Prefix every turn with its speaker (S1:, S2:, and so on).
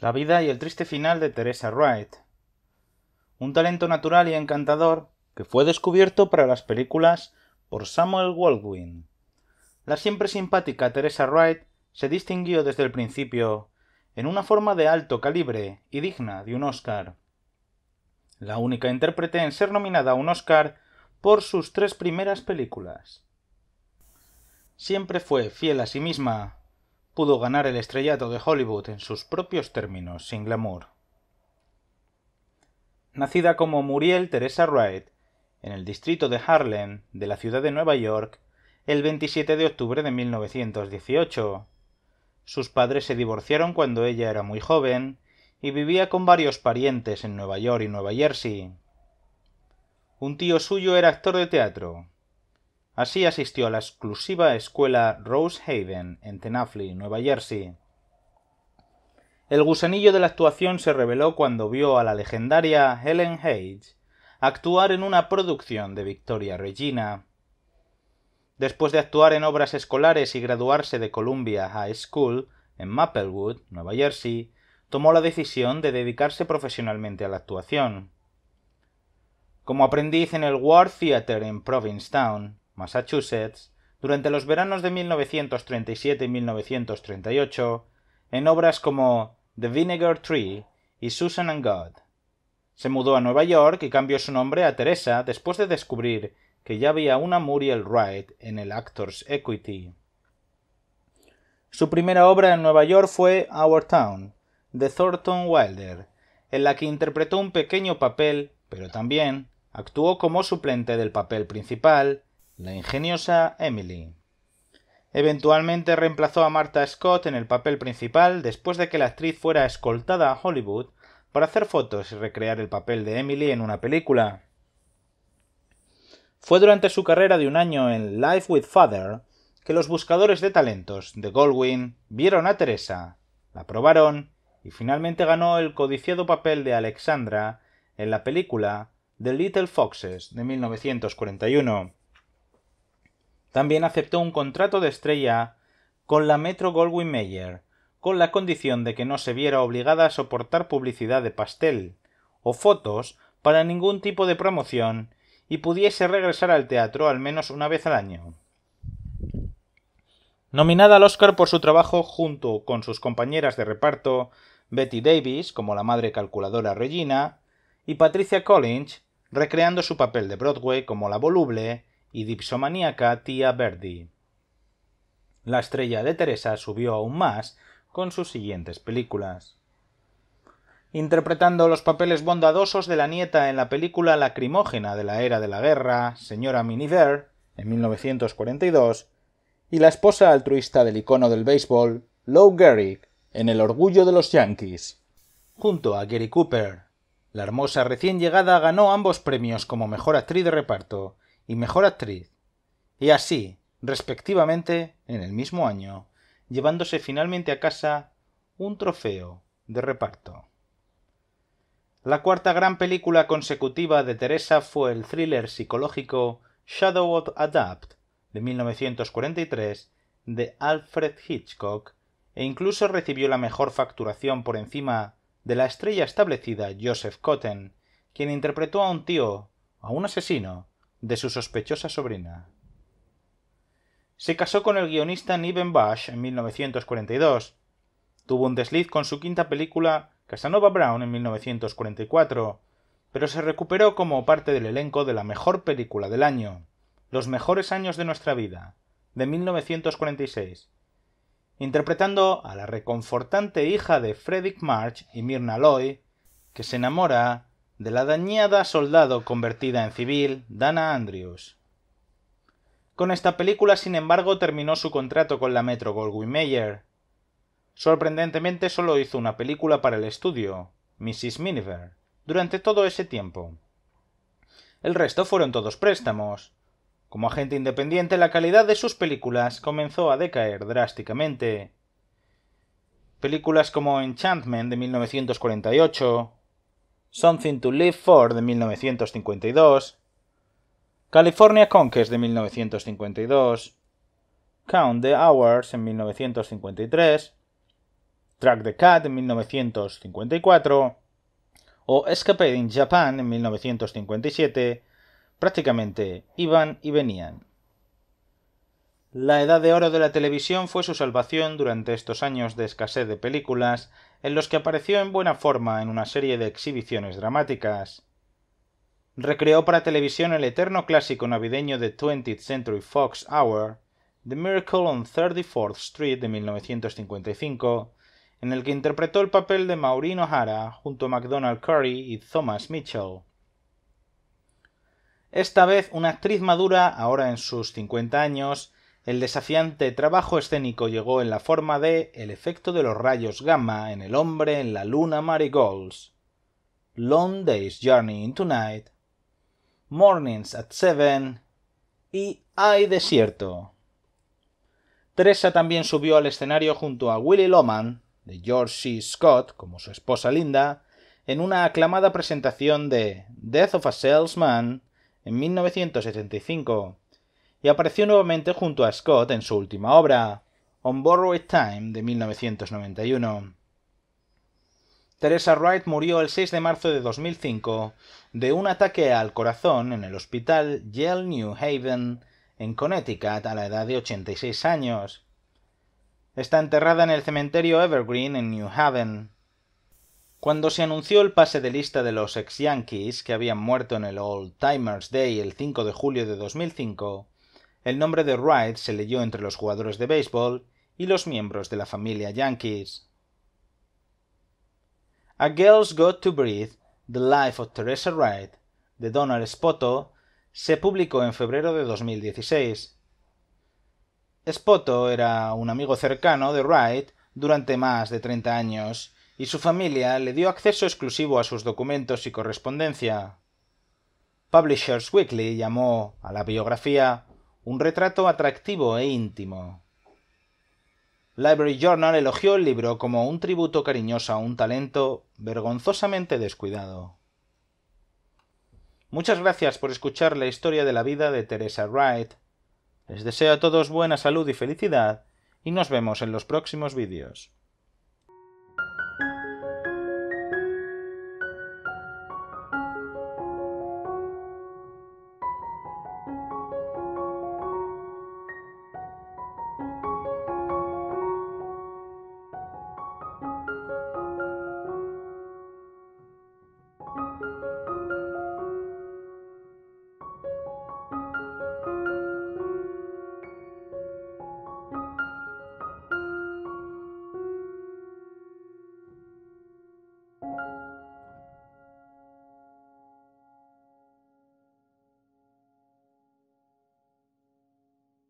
S1: La vida y el triste final de Teresa Wright. Un talento natural y encantador que fue descubierto para las películas por Samuel waldwin La siempre simpática Teresa Wright se distinguió desde el principio en una forma de alto calibre y digna de un Oscar. La única intérprete en ser nominada a un Oscar por sus tres primeras películas. Siempre fue fiel a sí misma, pudo ganar el estrellato de Hollywood en sus propios términos, sin glamour. Nacida como Muriel Teresa Wright, en el distrito de Harlem de la ciudad de Nueva York, el 27 de octubre de 1918. Sus padres se divorciaron cuando ella era muy joven y vivía con varios parientes en Nueva York y Nueva Jersey. Un tío suyo era actor de teatro, Así asistió a la exclusiva escuela Rose Haven en Tenafly, Nueva Jersey. El gusanillo de la actuación se reveló cuando vio a la legendaria Helen Hage actuar en una producción de Victoria Regina. Después de actuar en obras escolares y graduarse de Columbia High School en Maplewood, Nueva Jersey, tomó la decisión de dedicarse profesionalmente a la actuación. Como aprendiz en el War Theatre en Provincetown, Massachusetts, durante los veranos de 1937 y 1938, en obras como The Vinegar Tree y Susan and God. Se mudó a Nueva York y cambió su nombre a Teresa después de descubrir que ya había una Muriel Wright en el Actors Equity. Su primera obra en Nueva York fue Our Town, de Thornton Wilder, en la que interpretó un pequeño papel, pero también actuó como suplente del papel principal la ingeniosa Emily. Eventualmente reemplazó a Martha Scott en el papel principal después de que la actriz fuera escoltada a Hollywood para hacer fotos y recrear el papel de Emily en una película. Fue durante su carrera de un año en Life with Father que los buscadores de talentos de Goldwyn vieron a Teresa, la probaron y finalmente ganó el codiciado papel de Alexandra en la película The Little Foxes de 1941. También aceptó un contrato de estrella con la Metro Goldwyn Mayer, con la condición de que no se viera obligada a soportar publicidad de pastel o fotos para ningún tipo de promoción y pudiese regresar al teatro al menos una vez al año. Nominada al Oscar por su trabajo junto con sus compañeras de reparto Betty Davis como la madre calculadora Regina y Patricia Collins recreando su papel de Broadway como la voluble y dipsomaníaca tía Verdi. La estrella de Teresa subió aún más con sus siguientes películas. Interpretando los papeles bondadosos de la nieta en la película lacrimógena de la era de la guerra, señora Miniver, en 1942, y la esposa altruista del icono del béisbol, Lou Gehrig, en El orgullo de los Yankees. Junto a Gary Cooper, la hermosa recién llegada ganó ambos premios como mejor actriz de reparto y Mejor Actriz, y así, respectivamente, en el mismo año, llevándose finalmente a casa un trofeo de reparto. La cuarta gran película consecutiva de Teresa fue el thriller psicológico Shadow of Adapt de 1943 de Alfred Hitchcock e incluso recibió la mejor facturación por encima de la estrella establecida Joseph Cotten, quien interpretó a un tío, a un asesino, de su sospechosa sobrina. Se casó con el guionista Niven Bash en 1942. Tuvo un desliz con su quinta película Casanova Brown en 1944, pero se recuperó como parte del elenco de la mejor película del año, Los mejores años de nuestra vida, de 1946, interpretando a la reconfortante hija de Frederick March y Myrna Loy, que se enamora de la dañada soldado convertida en civil, Dana Andrews. Con esta película, sin embargo, terminó su contrato con la Metro Goldwyn Mayer. Sorprendentemente, solo hizo una película para el estudio, Mrs. Miniver, durante todo ese tiempo. El resto fueron todos préstamos. Como agente independiente, la calidad de sus películas comenzó a decaer drásticamente. Películas como Enchantment de 1948, Something to Live For de 1952, California Conquest de 1952, Count the Hours en 1953, Track the Cat en 1954 o Escapade in Japan en 1957, prácticamente iban y venían. La edad de oro de la televisión fue su salvación durante estos años de escasez de películas, en los que apareció en buena forma en una serie de exhibiciones dramáticas. Recreó para televisión el eterno clásico navideño de 20th Century Fox Hour, The Miracle on 34th Street de 1955, en el que interpretó el papel de Maureen O'Hara junto a MacDonald Curry y Thomas Mitchell. Esta vez una actriz madura, ahora en sus 50 años, el desafiante trabajo escénico llegó en la forma de El efecto de los rayos gamma en el hombre en la luna Marigolds, Long Day's Journey into Night, Mornings at Seven y Hay Desierto. Teresa también subió al escenario junto a Willie Loman, de George C. Scott, como su esposa Linda, en una aclamada presentación de Death of a Salesman en 1975 y apareció nuevamente junto a Scott en su última obra, On Borrowed Time, de 1991. Teresa Wright murió el 6 de marzo de 2005 de un ataque al corazón en el hospital Yale New Haven, en Connecticut, a la edad de 86 años. Está enterrada en el cementerio Evergreen en New Haven. Cuando se anunció el pase de lista de los ex Yankees que habían muerto en el Old Timers Day el 5 de julio de 2005, el nombre de Wright se leyó entre los jugadores de béisbol y los miembros de la familia Yankees. A Girl's Got to Breathe, The Life of Teresa Wright, de Donald Spoto, se publicó en febrero de 2016. Spoto era un amigo cercano de Wright durante más de 30 años y su familia le dio acceso exclusivo a sus documentos y correspondencia. Publishers Weekly llamó a la biografía un retrato atractivo e íntimo. Library Journal elogió el libro como un tributo cariñoso a un talento vergonzosamente descuidado. Muchas gracias por escuchar la historia de la vida de Teresa Wright. Les deseo a todos buena salud y felicidad y nos vemos en los próximos vídeos.